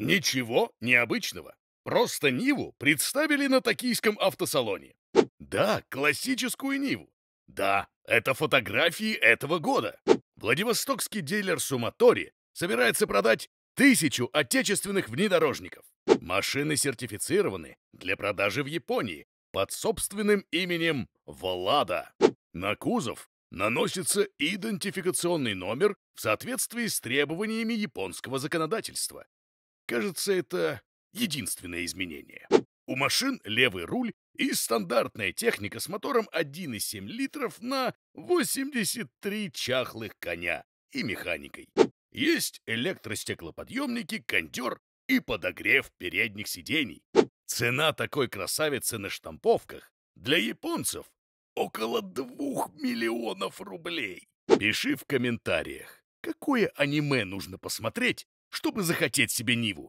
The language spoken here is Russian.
Ничего необычного. Просто Ниву представили на токийском автосалоне. Да, классическую Ниву. Да, это фотографии этого года. Владивостокский дилер Суматори собирается продать тысячу отечественных внедорожников. Машины сертифицированы для продажи в Японии под собственным именем Влада. На кузов наносится идентификационный номер в соответствии с требованиями японского законодательства Кажется, это единственное изменение. У машин левый руль и стандартная техника с мотором 1,7 литров на 83 чахлых коня и механикой. Есть электростеклоподъемники, кондер и подогрев передних сидений. Цена такой красавицы на штамповках для японцев около 2 миллионов рублей. Пиши в комментариях, какое аниме нужно посмотреть, чтобы захотеть себе Ниву.